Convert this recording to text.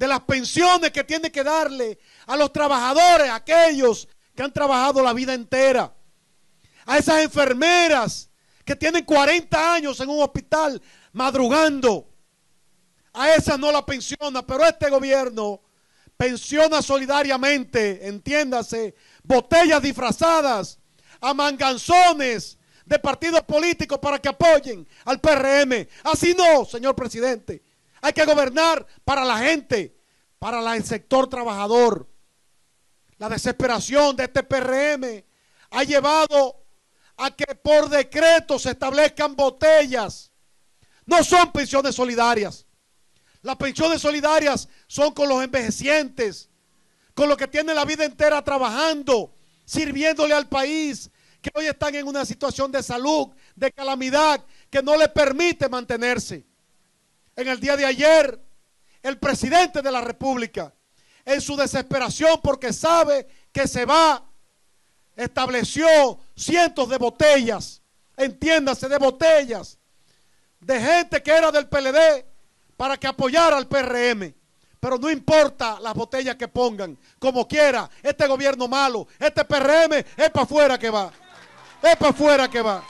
de las pensiones que tiene que darle a los trabajadores, a aquellos que han trabajado la vida entera, a esas enfermeras que tienen 40 años en un hospital madrugando. A esas no la pensiona, pero este gobierno pensiona solidariamente, entiéndase, botellas disfrazadas a manganzones de partidos políticos para que apoyen al PRM. Así no, señor presidente. Hay que gobernar para la gente, para el sector trabajador. La desesperación de este PRM ha llevado a que por decreto se establezcan botellas. No son pensiones solidarias. Las pensiones solidarias son con los envejecientes, con los que tienen la vida entera trabajando, sirviéndole al país, que hoy están en una situación de salud, de calamidad, que no les permite mantenerse en el día de ayer el presidente de la República, en su desesperación porque sabe que se va, estableció cientos de botellas, entiéndase, de botellas, de gente que era del PLD para que apoyara al PRM. Pero no importa las botellas que pongan, como quiera, este gobierno malo, este PRM es para afuera que va. Es para afuera que va.